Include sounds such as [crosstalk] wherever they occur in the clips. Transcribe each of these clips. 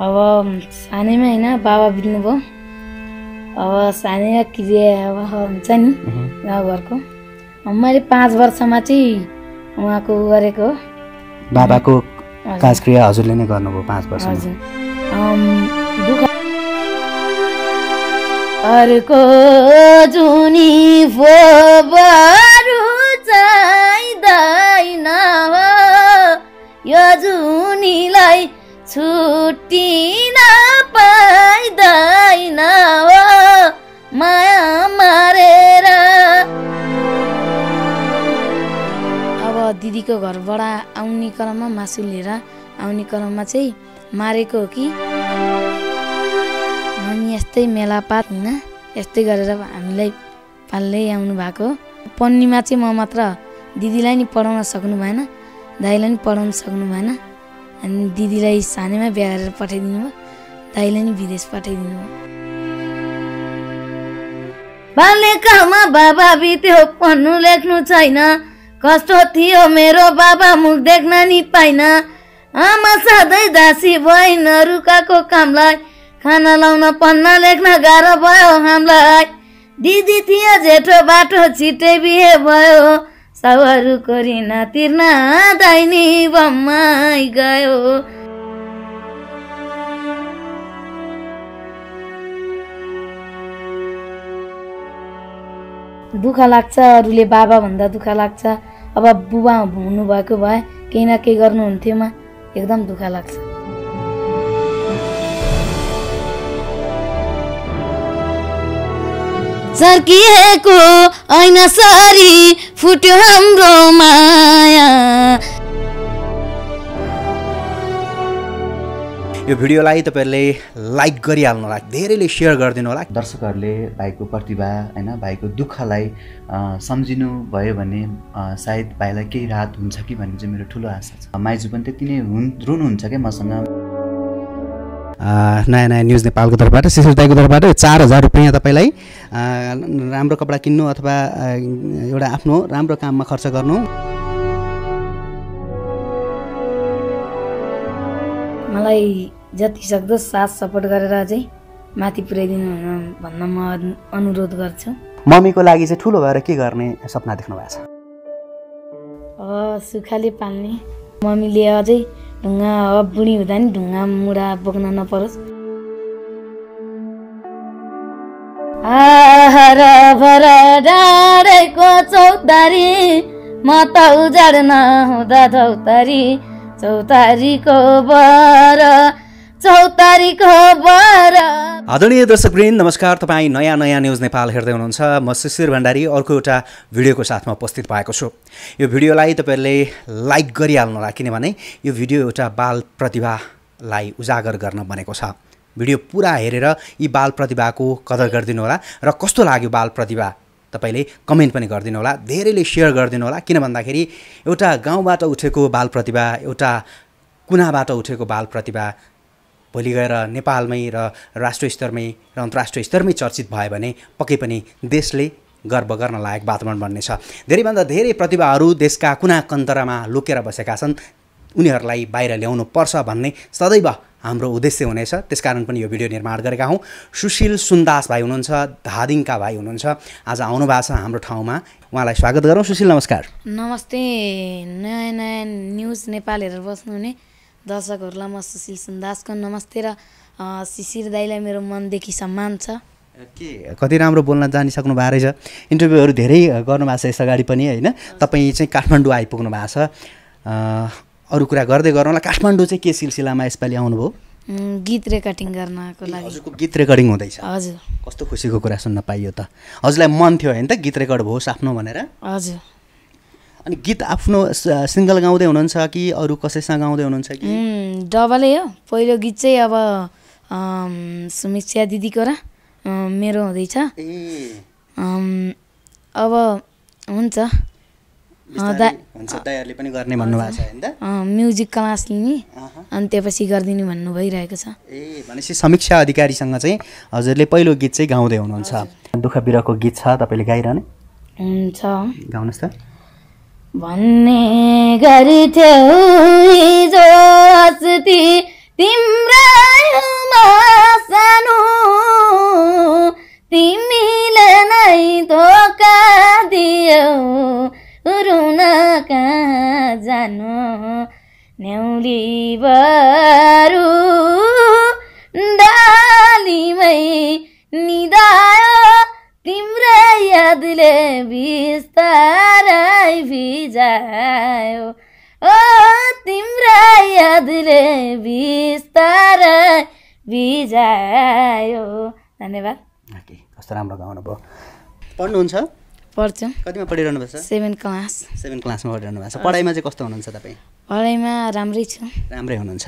अब सानैमा होइन बाबा बित्नुभयो अब सानैमा क्रिया अब हुन्छ नि गाउँघरको मैले पाँच वर्षमा चाहिँ उहाँको गरेको बाबाको काजक्रिया हजुरले नै गर्नुभयो पाँच वर्ष अर्को जुनी फो बरु चाहिँ हो यो जुनीलाई छुट्टिन पाइँदैन हो माया मारेर अब दिदीको घरबाट आउने क्रममा मासु लिएर आउने क्रममा चाहिँ मारेको हो कि हामी यस्तै मेलापात होइन यस्तै गरेर हामीलाई पाल्दै आउनु भएको पन्नीमा चाहिँ म मात्र दिदीलाई नि पढाउन सक्नु भएन दाईलाई नि पढाउन सक्नु भएन अनि दिदीलाई सानैमा बिहा गरेर पठाइदिनु भयो दाइलाई नि विदेश पठाइदिनु भयो बाल्यकालमा बाबा बित्यो पढ्नु लेख्नु छैन कस्तो थियो मेरो बाबा मुख देख्न नि पाइन आमा सधैँ दासी भइन् रुकाको कामलाई खाना लाउन पढ्न लेख्न गाह्रो भयो हामीलाई दिदी थियो जेठो बाटो छिटै बिहे भयो సవరు करिन तिर्न दाइनी बम्माई गयो दुःख लाग्छ अरूले बाबा भन्दा दुःख लाग्छ अब बुबा हुनुभएको भए केही न केही गर्नुहुन्थ्योमा एकदम दुःख लाग्छ चर्किएको ऐन सरी फुट्यो हाम्रो माया यो भिडियोलाई तपाईँहरूले लाइक गरिहाल्नु होला धेरैले सेयर गरिदिनु होला दर्शकहरूले भाइको प्रतिभा होइन भाइको दुःखलाई सम्झिनु भयो भने सायद भाइलाई केही राहत हुन्छ कि भन्ने चाहिँ मेरो ठुलो आशा छ माइजू पनि त्यति नै हुन् रुनुहुन्छ क्या मसँग नयाँ नयाँ न्युज नेपालको तर्फबाट शिशिर दाईको तर्फबाट चार हजार रुपियाँ तपाईँलाई राम्रो कपडा किन्नु अथवा एउटा आफ्नो राम्रो काममा खर्च गर्नु मलाई जति सक्दो साथ सपोर्ट गरेर चाहिँ माथि पुर्याइदिनु भन्न म अनुरोध गर्छु मम्मीको लागि चाहिँ ठुलो भएर के गर्ने सपना देख्नु भएको छ सुखाले पाल्ने मम्मीले अझै ढुङ्गा अब बुढी हुँदा नि ढुङ्गा मुढा बोक्न नपरोस् डाँडेको चौतारी म त उजाड नहुँदा चौतारी चौतारीको बर आदरणीय दर्शक वृन्द नमस्कार तपाईँ नयाँ नयाँ न्युज नेपाल हेर्दै हुनुहुन्छ म शिशिर भण्डारी अर्को एउटा भिडियोको साथमा उपस्थित भएको छु यो भिडियोलाई तपाईँहरूले लाइक गरिहाल्नुहोला किनभने यो भिडियो एउटा बाल प्रतिभालाई उजागर गर्न बनेको छ भिडियो पुरा हेरेर यी बाल प्रतिभाको कदर गरिदिनु होला र कस्तो लाग्यो बाल प्रतिभा तपाईँले कमेन्ट पनि गरिदिनु होला धेरैले सेयर गरिदिनु होला किन भन्दाखेरि एउटा गाउँबाट उठेको बाल प्रतिभा एउटा कुनाबाट उठेको बाल प्रतिभा भोलि गएर नेपालमै र राष्ट्रिय स्तरमै र अन्तर्राष्ट्रिय स्तरमै चर्चित भयो भने पक्कै पनि देशले गर्व गर्न लायक वातावरण बन्नेछ धेरैभन्दा धेरै प्रतिभाहरू देशका कुना कन्तरामा लुकेर बसेका छन् उनीहरूलाई बाहिर ल्याउनु पर्छ भन्ने सदैव हाम्रो उद्देश्य हुनेछ त्यसकारण पनि यो भिडियो निर्माण गरेका हौँ सुशील सुन्दास भाइ हुनुहुन्छ धादिङका भाइ हुनुहुन्छ आज आउनु भएको छ हाम्रो ठाउँमा उहाँलाई स्वागत गरौँ सुशील नमस्कार नमस्ते नयाँ नयाँ न्युज नेपाल हेरेर बस्नुहुने दर्शकहरूलाई म सुशील सुन्दासको नमस्ते र शिशिर दाईलाई मेरो मनदेखि सम्मान छ के कति राम्रो बोल्न जानिसक्नु भएको रहेछ इन्टरभ्यूहरू धेरै गर्नुभएको छ यस अगाडि पनि होइन तपाईँ चाहिँ काठमाडौँ आइपुग्नु भएको छ अरू कुरा गर्दै गरौँला काठमाडौँ चाहिँ के सिलसिलामा यसपालि आउनुभयो गीत रेकर्डिङ गर्नको लागि हजुरको गीत रेकर्डिङ हुँदैछ हजुर कस्तो खुसीको कुरा सुन्न पाइयो त हजुरलाई मन थियो होइन त गीत रेकर्ड होस् आफ्नो भनेर हजुर अनि गीत आफ्नो सिङ्गल गाउँदै हुनुहुन्छ कि अरू कसैसँग गाउँदै हुनुहुन्छ कि डबलै हो पहिलो गीत चाहिँ अब समीक्षा दिदीको र मेरो हुँदैछ अब हुन्छ पनि गर्ने भन्नुभएको छ म्युजिक क्लास लिने अनि त्यसपछि गरिदिनु भन्नु भइरहेको छ ए भनेपछि समीक्षा अधिकारीसँग चाहिँ हजुरले पहिलो गीत चाहिँ गाउँदै हुनुहुन्छ दुःख बिरहको गीत छ तपाईँले गाइरहने हुन्छ गाउनुहोस् त भन्ने गर्थ्यौ हिजो अस्ति तिम्रो सानो तिमीले नै धोका दियौ रुन कहाँ जानु न्याउली बरु डालीमै निदा तिम्रै यादले बिस्तारै भिजायो ओ तिम्रै यादले बिस्तारै भिजायो धन्यवाद कस्तो राम्रो गाउनु भयो पढ्नुहुन्छ पढ्छु कतिमा पढिरहनु भएको छ सेभेन क्लास सेभेन क्लासमा पढिरहनु भएको छ पढाइमा चाहिँ कस्तो हुनुहुन्छ तपाईँ पढाइमा राम्रै छु राम्रै हुनुहुन्छ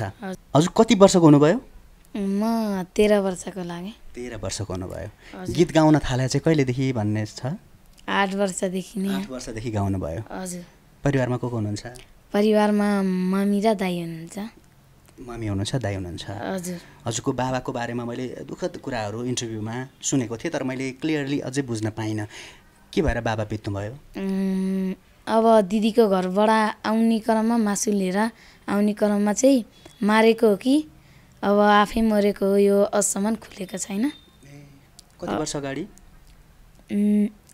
हजुर कति वर्षको हुनुभयो म तेह्र वर्षको लागि तेह्र वर्षको हुनुभयो गीत गाउन थाले चाहिँ कहिलेदेखि भन्ने छ आठ वर्षदेखि नै आठ वर्षदेखि भयो हजुर परिवारमा को को हुनुहुन्छ परिवारमा मम्मी र दाई हुनुहुन्छ मम्मी हुनुहुन्छ दाई हुनुहुन्छ हजुर हजुरको बाबाको बारेमा मैले दुःखद कुराहरू इन्टरभ्यूमा सुनेको थिएँ तर मैले क्लियरली अझै बुझ्न पाइनँ के भएर बाबा बित्नुभयो अब दिदीको घरबाट आउने क्रममा मासु लिएर आउने क्रममा चाहिँ मारेको हो कि अब आफै मरेको यो अझसम्म खुलेको छैन कति वर्ष अगाडि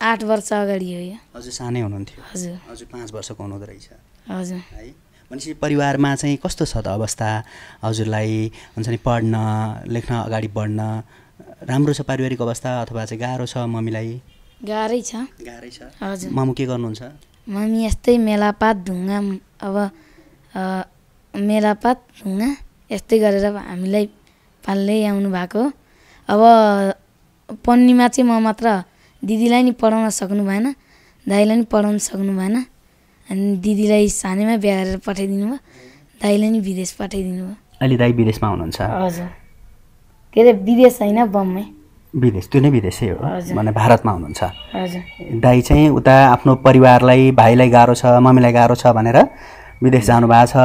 आठ वर्ष अगाडि हो यो हजुर सानै हुनुहुन्थ्यो हजुर हजुर पाँच वर्षको हुनुहुँदो रहेछ हजुर है भनेपछि परिवारमा चाहिँ कस्तो छ त अवस्था हजुरलाई हुन्छ नि पढ्न लेख्न अगाडि बढ्न राम्रो छ पारिवारिक अवस्था अथवा चाहिँ गाह्रो छ मम्मीलाई गाह्रै छ गाह्रै छ हजुर मामु के गर्नुहुन्छ मम्मी यस्तै मेलापात ढुङ्गा अब मेलापात ढुङ्गा यस्तै गरेर हामीलाई पाल्दै आउनु भएको अब पन्नीमा चाहिँ म मात्र दिदीलाई नि पढाउन सक्नु भएन दाईलाई नि पढाउन सक्नु भएन अनि दिदीलाई सानैमा बिहा गरेर पठाइदिनु भयो दाईलाई नि विदेश पठाइदिनु भयो अहिले दाई विदेशमा हुनुहुन्छ हजुर के अरे विदेश होइन बम्बई विदेश त्यो नै विदेशै हो भने भारतमा हुनुहुन्छ हजुर दाई चाहिँ उता आफ्नो परिवारलाई भाइलाई गाह्रो छ मम्मीलाई गाह्रो छ भनेर विदेश जानुभएको छ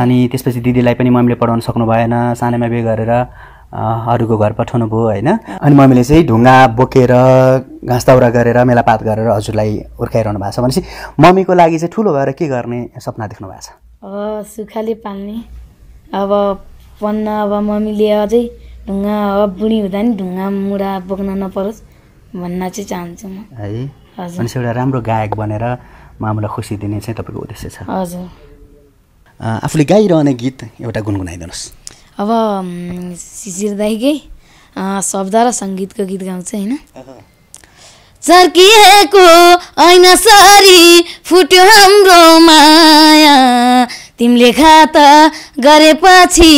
अनि त्यसपछि दिदीलाई पनि मम्मीले पढाउन सक्नु भएन सानैमा बिहे गरेर अरूको घर पठाउनु भयो होइन अनि मम्मीले चाहिँ ढुङ्गा बोकेर घाँस दाउरा गरेर मेलापात गरेर हजुरलाई हुर्काइरहनु भएको छ भनेपछि मम्मीको लागि चाहिँ ठुलो भएर के गर्ने सपना देख्नु भएको छ सुखाले पाल्ने अब पन्न अब मम्मीले अझै ढुङ्गा अब बुढी हुँदा नि ढुङ्गा मुढा बोक्न नपरोस् भन्न चाहिँ चाहन्छु म है भनेपछि एउटा राम्रो गायक बनेर मामुलाई खुसी दिने चाहिँ तपाईँको उद्देश्य छ हजुर आफूले गाइरहने गीत एउटा गुनगुनाइदिनुहोस् अब सिसिर दाईकै शब्द र सङ्गीतको गीत गाउँछ होइन चर्किएको ऐना सरी फुट्यो हाम्रो माया तिमीले खाता गरेपछि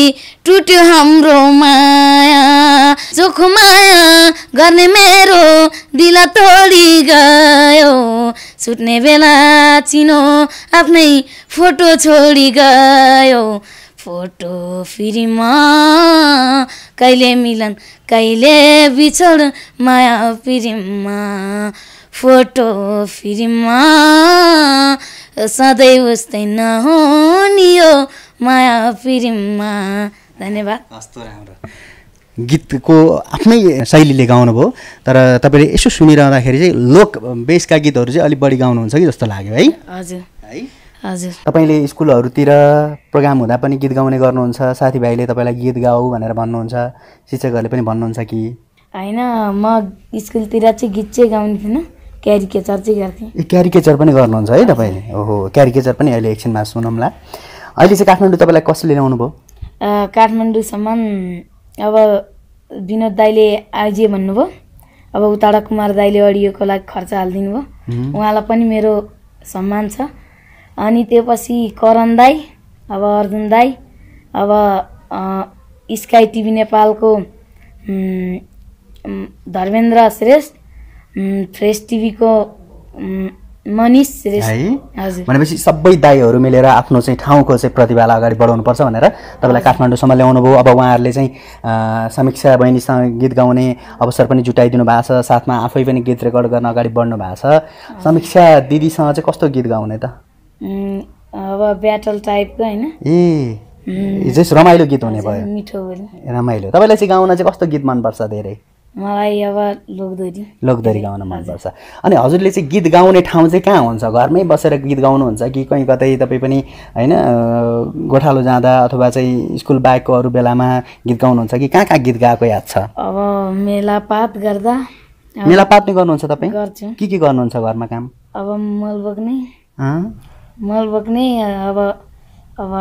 टुट्यो हाम्रो माया माया गर्ने मेरो दिल तोडी गयो सुत्ने बेला चिनो आफ्नै फोटो छोडी गयो फोटो फेरि म कहिले मिलन कहिले बिछोड माया फिरिममा फोटो म सधैँ उस्तै नहुनियो यो माया फिरिममा धन्यवाद कस्तो राम्रो गीतको आफ्नै शैलीले गाउनुभयो तर तपाईँले यसो सुनिरहँदाखेरि चाहिँ लोक बेसका गीतहरू चाहिँ अलिक बढी गाउनुहुन्छ कि जस्तो लाग्यो है हजुर है हजुर तपाईँले स्कुलहरूतिर प्रोग्राम हुँदा पनि गीत गाउने गर्नुहुन्छ साथीभाइले तपाईँलाई गीत गाऊ भनेर भन्नुहुन्छ शिक्षकहरूले पनि भन्नुहुन्छ कि होइन म स्कुलतिर चाहिँ गीत चाहिँ गाउने क्यारिकेचर चाहिँ गर्थेँ क्यारिकेचर पनि गर्नुहुन्छ है तपाईँले ओहो क्यारिकेचर पनि अहिले एकछिनमा सुनौँला अहिले चाहिँ काठमाडौँ तपाईँलाई कसले ल्याउनु भयो काठमाडौँसम्म अब विनोद दाईले आइजे भन्नुभयो अब उताडा कुमार दाईले अडियोको लागि खर्च हालिदिनु भयो उहाँलाई पनि मेरो सम्मान छ अनि त्योपछि करण दाई अब अर्जुन दाई अब स्काई टिभी नेपालको धर्मेन्द्र श्रेष्ठ फ्रेस टिभीको मनिष है भनेपछि सबै दाईहरू मिलेर आफ्नो चाहिँ ठाउँको चाहिँ प्रतिभालाई अगाडि बढाउनुपर्छ भनेर तपाईँलाई काठमाडौँसम्म ल्याउनु भयो अब उहाँहरूले चाहिँ समीक्षा बहिनीसँग गीत गाउने अवसर पनि जुटाइदिनु भएको छ साथमा आफै पनि गीत रेकर्ड गर्न अगाडि बढ्नु भएको छ समीक्षा दिदीसँग चाहिँ कस्तो गीत गाउने त अब ब्याटल टाइपको होइन ए हिजो रमाइलो गीत हुने भयो मिठो रमाइलो तपाईँलाई चाहिँ गाउन चाहिँ कस्तो गीत मनपर्छ धेरै मलाई अब लोकदोरी लोकदोरी गाउन मनपर्छ अनि हजुरले चाहिँ गीत गाउने ठाउँ चाहिँ कहाँ हुन्छ घरमै बसेर गीत गाउनुहुन्छ कि कहीँ कतै तपाईँ पनि होइन गोठालो जाँदा अथवा चाहिँ स्कुल बाहेकको अरू बेलामा गीत गाउनुहुन्छ कि कहाँ कहाँ गीत गाएको याद छ अब मेलापात गर्दा मेलापात नै गर्नुहुन्छ तपाईँ के के गर्नुहुन्छ घरमा काम अब मल बोक्ने मल बोक्ने अब अब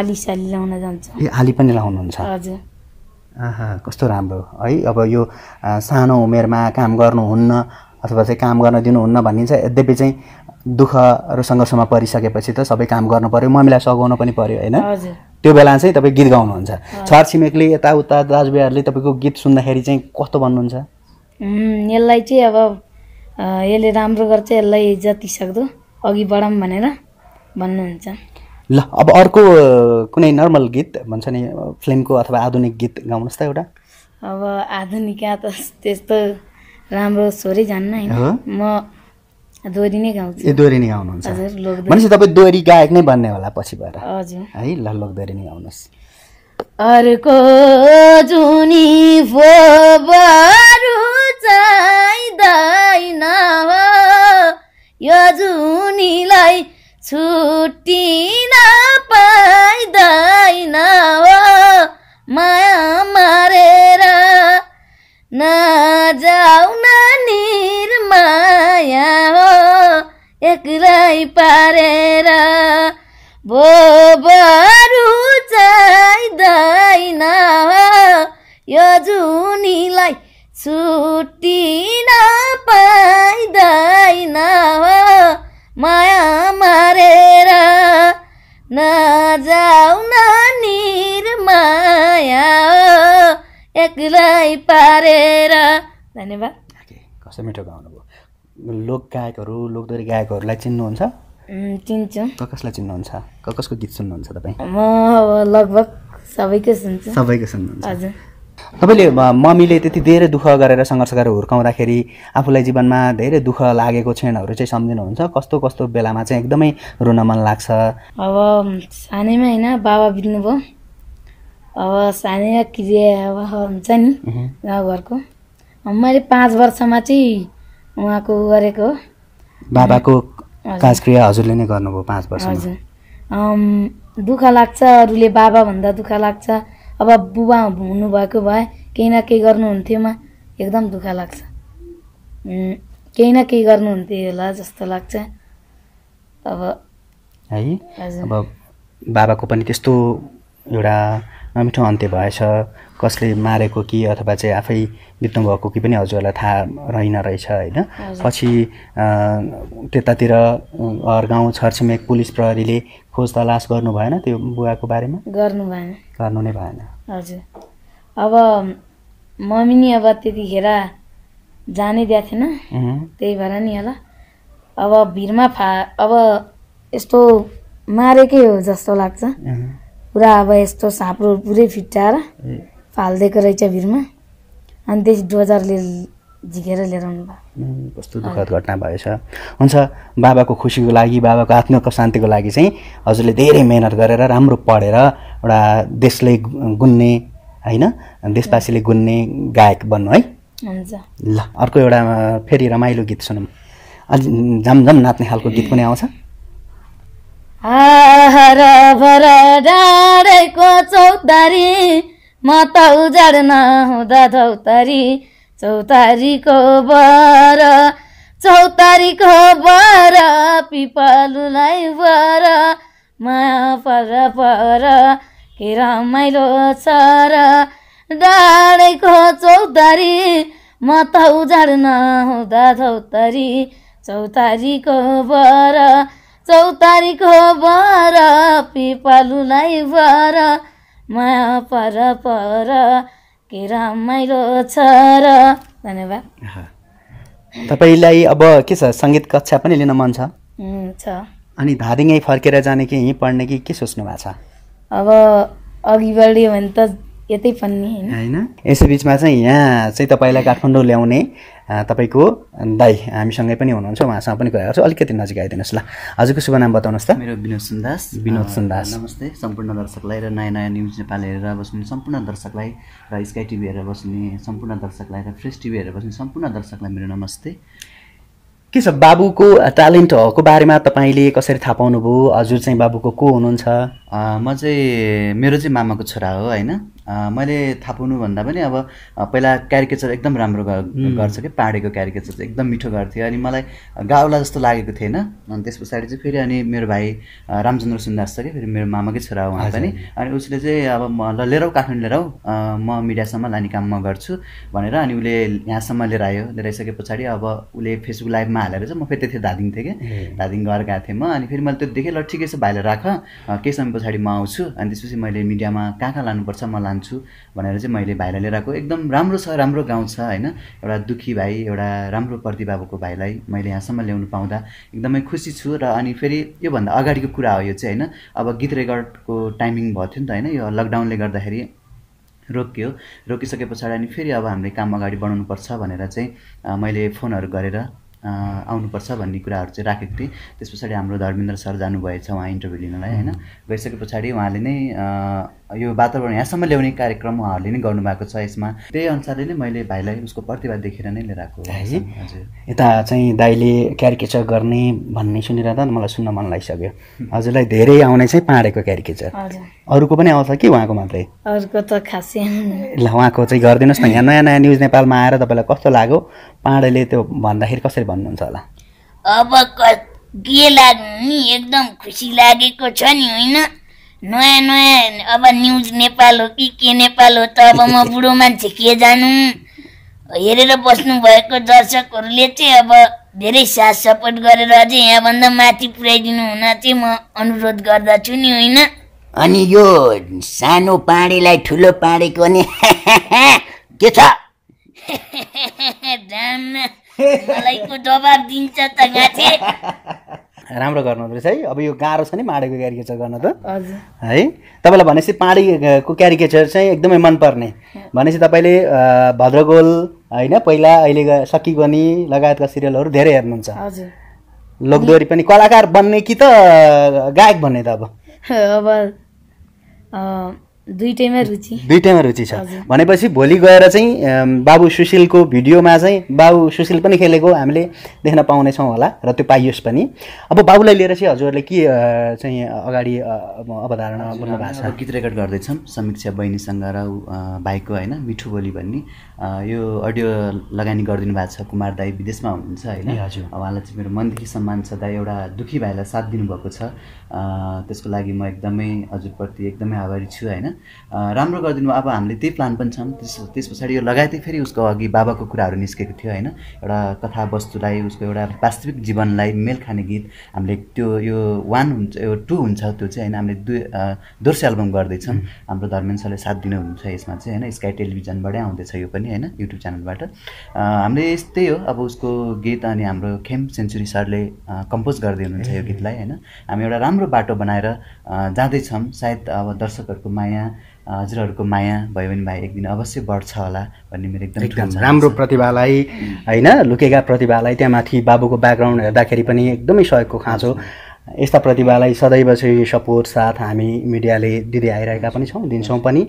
आली साली लाउन जान्छु ए आली पनि लाउनुहुन्छ हजुर कस्तो राम्रो है अब यो सानो उमेरमा काम गर्नुहुन्न अथवा चाहिँ काम गर्न दिनुहुन्न भनिन्छ यद्यपि चाहिँ दुःख र सङ्घर्षमा परिसकेपछि त सबै काम गर्नु पऱ्यो मम्मीलाई सघाउनु पनि पऱ्यो होइन त्यो बेला चाहिँ तपाईँ गीत गाउनुहुन्छ छर छिमेकले यताउता दाजुभाइहरूले तपाईँको गीत सुन्दाखेरि चाहिँ कस्तो भन्नुहुन्छ यसलाई चाहिँ अब यसले राम्रो गर्छ यसलाई जतिसक्दो अघि बढाउँ भनेर भन्नुहुन्छ ल अब अर्को कुनै नर्मल गीत भन्छ नि फिल्मको अथवा आधुनिक गीत गाउनुहोस् त एउटा अब आधुनिक त त्यस्तो राम्रो छोरी जान्न होइन म दोहोरी नै गाउँछु ए दोहोरी नै गाउनुहुन्छ भनेपछि तपाईँ दोहोरी गायक नै बन्ने होला पछि भएर हजुर है ल लोकदोहोरी नै गाउनुहोस् अर्को जुनी फो चाहिँ हो यो जुनीलाई छुट्टिन पाइँदैन हो माया मारेर नजाउन निर हो एक्लै पारेर भो बरु चाहिँदैन यो जुनीलाई छुट्टी नजाउ न निरमाया एक्लै पारेर धन्यवाद कस्तो मिठो गाउनुभयो लोक गायकहरू लोकदोरी गायकहरूलाई चिन्नुहुन्छ चिन्छु कसलाई चिन्नुहुन्छ कसको गीत सुन्नुहुन्छ तपाईँ म लगभग सबैको सुन्छु सबैको सुन्नुहुन्छ हजुर तपाईँले मम्मीले त्यति धेरै दुःख गरेर सङ्घर्ष गरेर हुर्काउँदाखेरि आफूलाई जीवनमा धेरै दुःख लागेको क्षणहरू चाहिँ सम्झिनुहुन्छ कस्तो कस्तो बेलामा चाहिँ एकदमै रुन मन लाग्छ अब सानैमा होइन बाबा बित्नुभयो अब सानैमा क्रिया अब हुन्छ नि गाउँघरको मैले पाँच वर्षमा चाहिँ उहाँको गरेको हो बाबाको काजक्रिया हजुरले नै गर्नुभयो पाँच वर्ष हजुर दुःख लाग्छ अरूले बाबाभन्दा दुःख लाग्छ अब बुबा हुनुभएको भए केही न केही गर्नुहुन्थ्योमा एकदम दुःख लाग्छ केही न केही गर्नुहुन्थ्यो होला जस्तो लाग्छ अब है अब बाबाको पनि त्यस्तो एउटा नमिठो अन्त्य भएछ कसले मारेको कि अथवा चाहिँ आफै बित्नुभएको कि पनि हजुरहरूलाई थाहा रहेन रहेछ होइन पछि त्यतातिर घर गाउँ छरछिमेक पुलिस प्रहरीले खोज तलास गर्नु भएन त्यो बुवाको बारेमा गर्नु भएन गर्नु नै भएन हजुर अब मम्मी नि अब त्यतिखेर जानै दिएको थिएन त्यही भएर नि होला अब भिरमा फा अब यस्तो मारेकै हो जस्तो लाग्छ पुरा अब यस्तो साप्रो पुरै फिटाएर फालिदिएको रहेछ भिरमा अनि त्यस डोजरले झिकेर लिएर आउनुभयो कस्तो दुःखद घटना भएछ हुन्छ बाबाको खुसीको लागि बाबाको आत्मको शान्तिको लागि चाहिँ हजुरले धेरै मेहनत गरेर राम्रो पढेर एउटा देशले गुन्ने होइन देशवासीले गुन्ने गायक बन्नु है हुन्छ ल अर्को एउटा फेरि रमाइलो गीत सुनौँ अझ झमझम नाच्ने खालको गीत पनि आउँछ चौतारी म त उजाड नहुँदा धौतरी चौतारीको बर चौतारीको बर पिपालुलाई बर माया पर पर के रमाइलो छ र डाँडैको चौतारी म त उजाड नहुँदा चौतारी चौतारीको बर चौतारीको बर पिपालुलाई बर माया पर पर के रमाइलो छ र धन्यवाद तपाईँलाई अब के छ सङ्गीत कक्षा पनि लिन मन छ अनि धादिङै फर्केर जाने कि यहीँ पढ्ने कि के सोच्नु भएको छ अब अघि बढ्यो भने त यतै पनि होइन बिचमा चाहिँ यहाँ चाहिँ तपाईँलाई काठमाडौँ ल्याउने तपाईँको दाई हामीसँगै पनि हुनुहुन्छ उहाँसँग पनि कुरा गर्छु अलिकति नजिक आइदिनुहोस् ल हजुरको शुभ नाम बताउनुहोस् त मेरो विनोद सुन्दास विनोद सुन्दास नमस्ते सम्पूर्ण दर्शकलाई र नयाँ नयाँ न्युज नेपाल हेरेर बस्ने सम्पूर्ण दर्शकलाई र स्काई टिभी हेरेर बस्ने सम्पूर्ण दर्शकलाई र फ्रेस टिभी हेरेर बस्ने सम्पूर्ण दर्शकलाई मेरो नमस्ते के छ बाबुको ट्यालेन्टको बारेमा तपाईँले कसरी थाहा पाउनुभयो हजुर चाहिँ बाबुको को हुनुहुन्छ म चाहिँ मेरो चाहिँ मामाको छोरा हो होइन मैले थाहा पाउनुभन्दा पनि अब पहिला क्यारिकेचर एकदम राम्रो गर्छ कि पाहाडेको क्यारिकेचर चाहिँ एकदम मिठो गर्थ्यो अनि मलाई गाउला जस्तो लागेको थिएन अनि त्यस पछाडि चाहिँ फेरि अनि मेरो भाइ रामचन्द्र सुन्दास छ कि फेरि मेरो मामाकै छोरा हो उहाँ पनि अनि उसले चाहिँ अब म ल लिएर काठमाडौँ लिएर आऊ म मिडियासम्म लाने काम म गर्छु भनेर अनि उसले यहाँसम्म लिएर आयो लिएर आइसके पछाडि अब उसले फेसबुक लाइभमा हालेर चाहिँ म फेरि त्यति धादिङ थिएँ कि धादिङ घर गएको थिएँ म अनि फेरि मैले त्यो देखेँ ल ठिकै छ भाइलाई राख केही समय पछाडि म आउँछु अनि त्यसपछि मैले मिडियामा कहाँ कहाँ लानुपर्छ म लान्छु भनेर चाहिँ मैले भाइलाई लिएर आएको एकदम राम्रो छ राम्रो गाउँ छ होइन एउटा दुःखी भाइ एउटा राम्रो प्रतिभाको भाइलाई मैले यहाँसम्म ल्याउनु पाउँदा एकदमै खुसी छु र अनि फेरि योभन्दा अगाडिको कुरा हो यो चाहिँ होइन अब गीत रेकर्डको टाइमिङ भएको थियो नि त होइन यो लकडाउनले गर्दाखेरि रोकियो रोकिसके पछाडि अनि फेरि अब हामीले काम अगाडि बढाउनुपर्छ भनेर चाहिँ मैले फोनहरू गरेर आउनुपर्छ भन्ने कुराहरू चाहिँ राखेको थिएँ त्यस पछाडि हाम्रो धर्मेन्द्र सर जानुभएछ उहाँ इन्टरभ्यू लिनलाई होइन गइसके पछाडि उहाँले नै यो वातावरण यहाँसम्म ल्याउने कार्यक्रम उहाँहरूले नै गर्नुभएको छ यसमा त्यही अनुसारले नै मैले भाइलाई उसको प्रतिभा देखेर नै लिएर आएको है यता चाहिँ दाइले क्यारिकेचर गर्ने भन्ने सुनिरहँदा मलाई सुन्न मन लागिसक्यो [laughs] हजुरलाई धेरै आउने चाहिँ पाँडेको क्यारिकेचर अरूको पनि आउँछ कि उहाँको मात्रै अरूको त खासै ल उहाँको चाहिँ गरिदिनुहोस् न यहाँ नयाँ नयाँ न्युज नेपालमा आएर तपाईँलाई कस्तो लाग्यो पाँडेले त्यो भन्दाखेरि कसरी भन्नुहुन्छ होला अब के लाग्यो नि एकदम खुसी लागेको छ नि होइन नयाँ नयाँ अब न्युज नेपाल हो कि के नेपाल हो त अब म बुढो मान्छे के जानु हेरेर बस्नुभएको दर्शकहरूले चाहिँ अब धेरै साथ सपोर्ट गरेर अझै यहाँभन्दा माथि पुर्याइदिनु हुन चाहिँ म अनुरोध गर्दछु नि होइन अनि यो सानो पाँडेलाई ठुलो पाँडेको नि [laughs] के छ [laughs] मलाई को जवाब दिन्छ त गाँठे [laughs] राम्रो गर्नुहुँदो रहेछ है अब यो गाह्रो छ नि पाँडेको क्यारिकेचर गर्न त है तपाईँलाई भनेपछि पाँडेको क्यारिकेचर चाहिँ एकदमै मनपर्ने भनेपछि तपाईँले भद्रगोल होइन पहिला अहिले गनी लगायतका सिरियलहरू धेरै हेर्नुहुन्छ लोकदोरी पनि कलाकार बन्ने कि त गायक बन्ने त अब [laughs] दुइटैमा रुचि दुइटैमा रुचि छ भनेपछि भोलि गएर चाहिँ बाबु सुशीलको भिडियोमा चाहिँ बाबु सुशील पनि खेलेको हामीले देख्न पाउनेछौँ होला र त्यो पाइयोस् पनि अब बाबुलाई लिएर चाहिँ हजुरहरूले के चाहिँ अगाडि अवधारणा बोल्नु छ गीत रेकर्ड गर्दैछौँ समीक्षा बहिनीसँग र भाइको होइन मिठो बोली भन्ने यो अडियो लगानी गरिदिनु भएको छ कुमार दाई विदेशमा हुनुहुन्छ होइन उहाँलाई चाहिँ मेरो मनदेखि सम्मान छ दाई एउटा दुःखी भाइलाई साथ दिनुभएको छ त्यसको लागि म एकदमै हजुरप्रति एकदमै आभारी छु होइन राम्रो गरिदिनु अब हामीले त्यही प्लान पनि छौँ त्यस त्यस पछाडि यो लगायतै फेरि उसको अघि बाबाको कुराहरू निस्केको थियो होइन एउटा कथावस्तुलाई उसको एउटा वास्तविक जीवनलाई मेल खाने गीत हामीले त्यो यो वान हुन्छ यो टु हुन्छ त्यो चाहिँ होइन हामीले दुई दोस्रो एल्बम गर्दैछौँ हाम्रो धर्मेन्द्रले साथ दिनुहुन्छ यसमा चाहिँ होइन स्काई टेलिभिजनबाटै आउँदैछ यो पनि पनि होइन युट्युब च्यानलबाट हामीले यस्तै हो अब उसको गीत अनि हाम्रो खेम सेन्चुरी सरले कम्पोज गरिदिनु हुनुहुन्छ यो गीतलाई होइन हामी एउटा राम्रो बाटो बनाएर जाँदैछौँ सायद अब दर्शकहरूको माया हजुरहरूको माया भयो भने भाइ एक दिन अवश्य बढ्छ होला भन्ने मेरो एकदम एकदम राम्रो प्रतिभालाई होइन लुकेका प्रतिभालाई त्यहाँ माथि बाबुको ब्याकग्राउन्ड हेर्दाखेरि पनि एकदमै सहयोगको खाँचो यस्ता प्रतिभालाई सदैव चाहिँ सपोर्ट साथ हामी मिडियाले दिँदै आइरहेका पनि छौँ दिन्छौँ पनि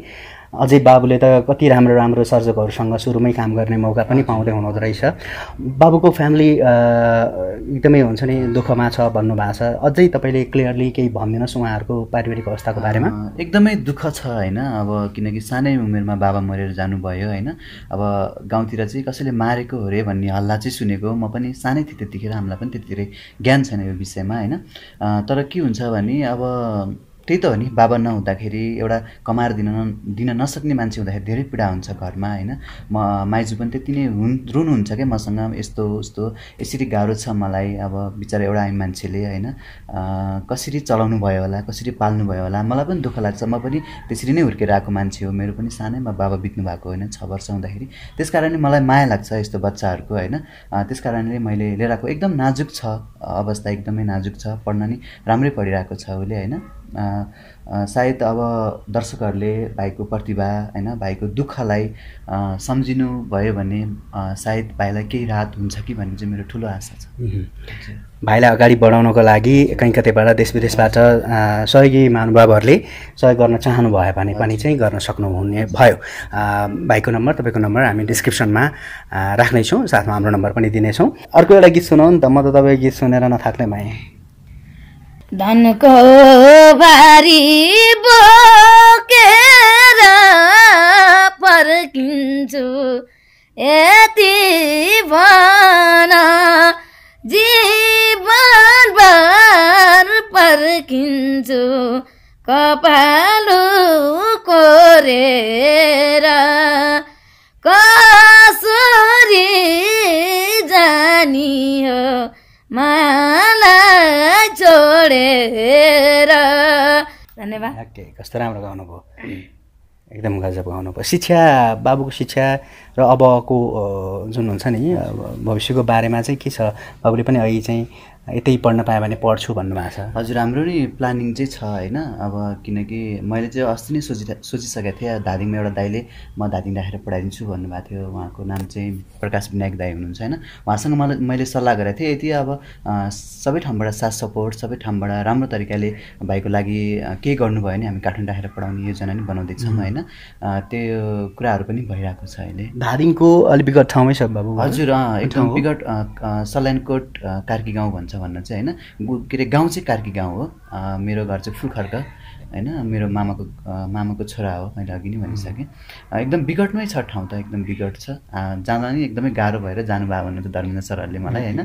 अझै बाबुले त कति राम्रो राम्रो सर्जकहरूसँग सुरुमै काम गर्ने मौका पनि पाउँदै हुनुहुँदो रहेछ बाबुको फ्यामिली एकदमै हुन्छ नि दुःखमा छ भन्नुभएको छ अझै तपाईँले क्लियरली केही भनिदिनुहोस् उहाँहरूको पारिवारिक अवस्थाको बारेमा एकदमै दुःख छ होइन अब किनकि सानै उमेरमा बाबा मरेर जानुभयो होइन अब गाउँतिर चाहिँ कसैले मारेको अरे भन्ने हल्ला चाहिँ सुनेको म पनि सानै थिएँ त्यतिखेर हामीलाई पनि त्यतिखेर ज्ञान छैन यो विषयमा होइन तर के हुन्छ भने अब त्यही त हो नि बाबा नहुँदाखेरि एउटा कमाएर दिन दिन नसक्ने मान्छे हुँदाखेरि धेरै पीडा हुन्छ घरमा होइन म माइजू पनि त्यति नै हुन् रुनुहुन्छ क्या मसँग यस्तो उस्तो यसरी गाह्रो छ मलाई अब बिचरा एउटा आइ मान्छेले होइन कसरी चलाउनु भयो होला कसरी पाल्नु भयो होला मलाई पनि दुःख लाग्छ म पनि त्यसरी नै हुर्केर आएको मान्छे हो मेरो पनि सानैमा बाबा बित्नु भएको होइन छ वर्ष हुँदाखेरि त्यस कारणले मलाई माया लाग्छ यस्तो बच्चाहरूको होइन त्यस कारणले मैले लिएर आएको एकदम नाजुक छ अवस्था एकदमै नाजुक छ पढ्न नि राम्रै पढिरहेको छ उसले होइन सायद अब दर्शकहरूले भाइको प्रतिभा होइन भाइको दुःखलाई सम्झिनु भयो भने सायद भाइलाई केही राहत हुन्छ कि भन्ने चाहिँ मेरो ठुलो आशा छ भाइलाई अगाडि बढाउनको लागि कहीँ कतैबाट देश विदेशबाट सहयोगी महानुभावहरूले सहयोग गर्न चाहनु भयो भने पनि चाहिँ गर्न सक्नुहुने भयो भाइको नम्बर तपाईँको नम्बर हामी डिस्क्रिप्सनमा राख्नेछौँ साथमा हाम्रो नम्बर पनि दिनेछौँ अर्को एउटा गीत सुनौ नि त म त तपाईँको गीत सुनेर नथाक्ने भएँ धनको भारी बोकेर पर्किन्छु यति भन जीवनभर पर्किन्छु कपालु कोरेरा छोडेर धन्यवाद कस्तो राम्रो गाउनुभयो एकदम गजब गाउनुभयो शिक्षा बाबुको शिक्षा र अबको जुन हुन्छ नि भविष्यको बारेमा चाहिँ के छ बाबुले पनि अहिले चाहिँ यतै पढ्न पाएँ भने पढ्छु भन्नुभएको छ हजुर हाम्रो नि प्लानिङ चाहिँ छ होइन अब किनकि मैले चाहिँ अस्ति नै सोचि सोचिसकेको थिएँ धादिङमा एउटा दाईले म धादिङ राखेर पढाइदिन्छु भन्नुभएको थियो उहाँको नाम चाहिँ प्रकाश विनायक दाई हुनुहुन्छ होइन उहाँसँग मलाई मैले सल्लाह गरेको थिएँ यति अब सबै ठाउँबाट साथ सपोर्ट सबै ठाउँबाट राम्रो तरिकाले भाइको लागि केही गर्नुभयो भने हामी काठमाडौँ राखेर पढाउने योजना नि बनाउँदैछौँ होइन त्यो कुराहरू पनि भइरहेको छ अहिले धादिङको अलिक विगत ठाउँमै छ बाबु हजुर एकदम विगत सल्यानकोट कार्की गाउँ भन्छ भन्न चाहिँ होइन के अरे गाउँ चाहिँ कार्की गाउँ हो मेरो घर चाहिँ फुलखर्क होइन मेरो मामाको मामाको छोरा हो मैले अघि नै भनिसकेँ एकदम बिगटमै छ ठाउँ त एकदम बिगट छ जाँदा नै एकदमै गाह्रो भएर जानुभयो भने त धर्मेन्द्र सरहरूले मलाई होइन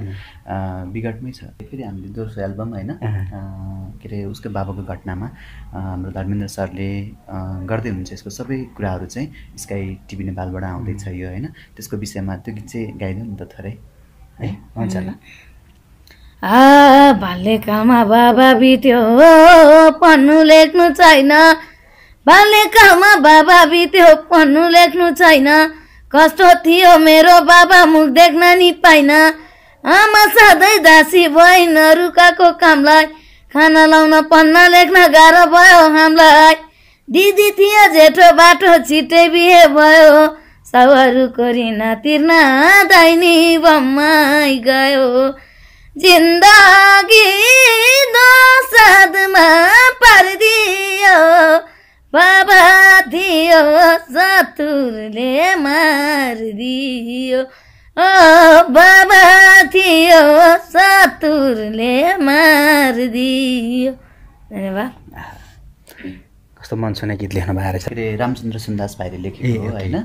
बिगटमै छ फेरि हामीले दोस्रो एल्बम होइन के अरे उसको बाबाको घटनामा हाम्रो धर्मेन्द्र सरले गर्दै हुनुहुन्छ यसको सबै कुराहरू चाहिँ स्काई टिभी नेपालबाट आउँदैछ यो होइन त्यसको विषयमा त्यो गीत चाहिँ गाइदिउँ नि त थोरै है हुन्छ ल आ बाल्यकालमा बाबा बित्यो पढ्नु लेख्नु छैन बाल्यकामा बाबा बित्यो पढ्नु लेख्नु छैन कस्तो थियो मेरो बाबा मुख देख्न नि पाइन आमा सधैँ दासी भइन रुकाको कामलाई खाना लाउन पन्न लेख्न गाह्रो भयो हामीलाई दिदी थियो जेठो बाटो छिटे बिहे भयो साउहरू कोरिना तिर्न दाइनी बम्माइ गयो जिन्दगी दो पारिदियो बाबा दियो सतुरले मारिदियो ओ बाबा थियो सतुरले मारिदियो धन्यवाद कस्तो मन छुने गीत लेख्नु भएको रहेछ रामचन्द्र सुन्दास भाइले लेखेको होइन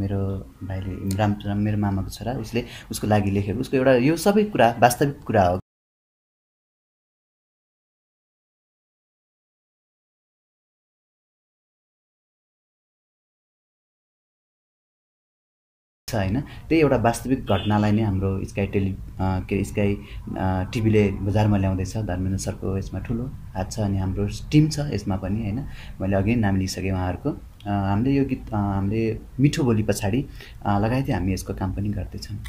मेरो भाइले राम मेरो मामाको छोरा उसले उसको लागि लेखेको उसको एउटा यो सबै कुरा वास्तविक कुरा हो छ होइन त्यही एउटा वास्तविक घटनालाई नै हाम्रो स्काई टेलि के अरे स्काई टिभीले बजारमा ल्याउँदैछ धर्मेन्द्र सरको यसमा ठुलो हात छ अनि हाम्रो टिम छ यसमा पनि होइन मैले अघि नाम लिइसकेँ उहाँहरूको हामीले यो गीत हामीले मिठो बोली पछाडि लगायतै हामी यसको काम पनि गर्दैछौँ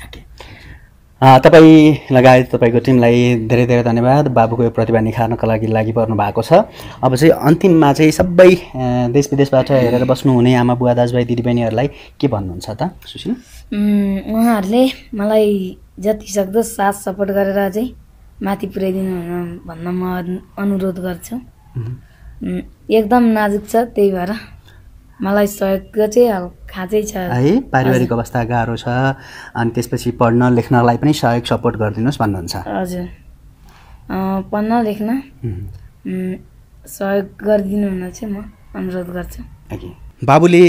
तपाईँ लगायत तपाईँको टिमलाई धेरै धेरै धन्यवाद बाबुको यो प्रतिभा निखार्नको लागि लागि पर्नु भएको छ अब चाहिँ अन्तिममा चाहिँ सबै देश विदेशबाट हेरेर बस्नुहुने आमा बुवा दाजुभाइ दिदीबहिनीहरूलाई के भन्नुहुन्छ त सुशील उहाँहरूले मलाई जति सक्दो साथ सपोर्ट गरेर चाहिँ माथि पुर्याइदिनु भन्न म अनुरोध गर्छु एकदम नाजुक छ त्यही भएर मलाई सहयोग चाहिँ खाँचै छ है पारिवारिक अवस्था गाह्रो छ अनि त्यसपछि पढ्न लेख्नलाई पनि सहयोग सपोर्ट गरिदिनुहोस् भन्नुहुन्छ हजुर पढ्न लेख्न सहयोग गरिदिनु हुन चाहिँ म अनुरोध गर्छु बाबुले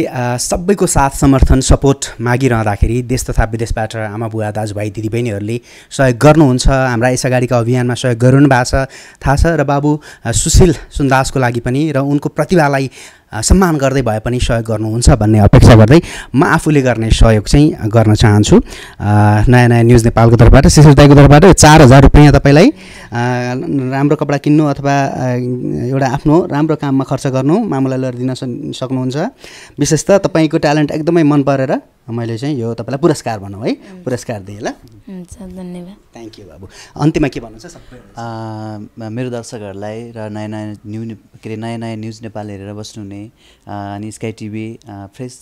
सबैको साथ समर्थन सपोर्ट मागिरहँदाखेरि देश तथा विदेशबाट आमा बुवा दाजुभाइ दिदीबहिनीहरूले सहयोग गर्नुहुन्छ हाम्रा यस अगाडिका अभियानमा सहयोग गरिरहनु भएको छ थाहा छ र बाबु सुशील सुन्दासको लागि पनि र उनको प्रतिभालाई सम्मान गर्दै भए पनि सहयोग गर्नुहुन्छ भन्ने अपेक्षा गर्दै म आफूले गर्ने सहयोग चाहिँ गर्न चाहन्छु नयाँ नयाँ न्युज नेपालको तर्फबाट शिशिर दाईको तर्फबाट चार हजार रुपियाँ तपाईँलाई राम्रो कपडा किन्नु अथवा एउटा आफ्नो राम्रो काममा खर्च गर्नु मामुला लिएर दिन सक्नुहुन्छ विशेष त तपाईँको ट्यालेन्ट एकदमै मन परेर मैले चाहिँ यो तपाईँलाई पुरस्कार भनौँ है पुरस्कार दिएँ ल हुन्छ धन्यवाद थ्याङ्क यू बाबु अन्तिममा के भन्नुहुन्छ मेरो दर्शकहरूलाई र नयाँ नयाँ न्यु के अरे नयाँ नयाँ न्युज नेपाल हेरेर बस्नुहुने अनि स्काई टिभी फ्रेस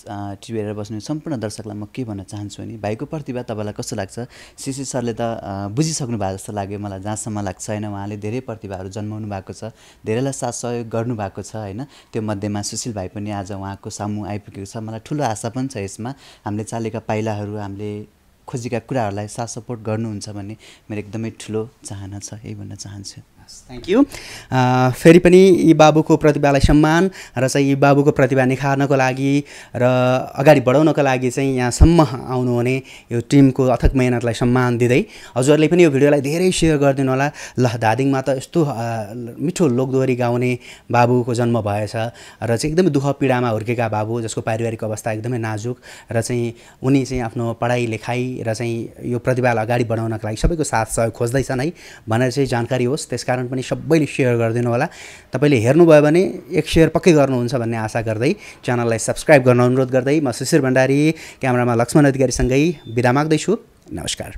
टिभी हेरेर बस्नु सम्पूर्ण दर्शकलाई म के भन्न चाहन्छु भने भाइको प्रतिभा तपाईँलाई कस्तो लाग्छ सिसी सरले त बुझिसक्नु भएको जस्तो लाग्यो मलाई जहाँसम्म लाग्छ होइन उहाँले धेरै प्रतिभाहरू जन्माउनु भएको छ धेरैलाई साथ सहयोग गर्नुभएको छ होइन त्यो मध्येमा सुशील भाइ पनि आज उहाँको सामु आइपुगेको छ मलाई ठुलो आशा पनि छ यसमा हामीले चालेका पाइलाहरू हामीले खोजेका कुराहरूलाई साथ सपोर्ट गर्नुहुन्छ भन्ने मेरो एकदमै ठुलो चाहना छ यही भन्न चाहन्छु थ्याङ्क यू uh, फेरि पनि यी बाबुको प्रतिभालाई सम्मान र चाहिँ यी बाबुको प्रतिभा निखार्नको लागि र अगाडि बढाउनको लागि चाहिँ यहाँसम्म आउनुहुने यो टिमको अथक मेहनतलाई सम्मान दिँदै हजुरहरूले पनि यो भिडियोलाई धेरै सेयर गरिदिनु होला ल धादिङमा त यस्तो मिठो लोकदोहोरी गाउने बाबुको जन्म भएछ र चाहिँ एकदमै दुःख पीडामा हुर्केका बाबु जसको पारिवारिक अवस्था एकदमै नाजुक र चाहिँ उनी चाहिँ आफ्नो पढाइ लेखाइ र चाहिँ यो प्रतिभालाई अगाडि बढाउनको लागि सबैको साथ सहयोग खोज्दैछन् है भनेर चाहिँ जानकारी होस् त्यसका कारण पनि सबैले सेयर गरिदिनु होला तपाईँले हेर्नुभयो भने एक सेयर पक्कै गर्नुहुन्छ भन्ने आशा गर्दै च्यानललाई सब्सक्राइब गर्न अनुरोध गर्दै म शिशिर भण्डारी क्यामरामा लक्ष्मण अधिकारीसँगै बिदा माग्दैछु नमस्कार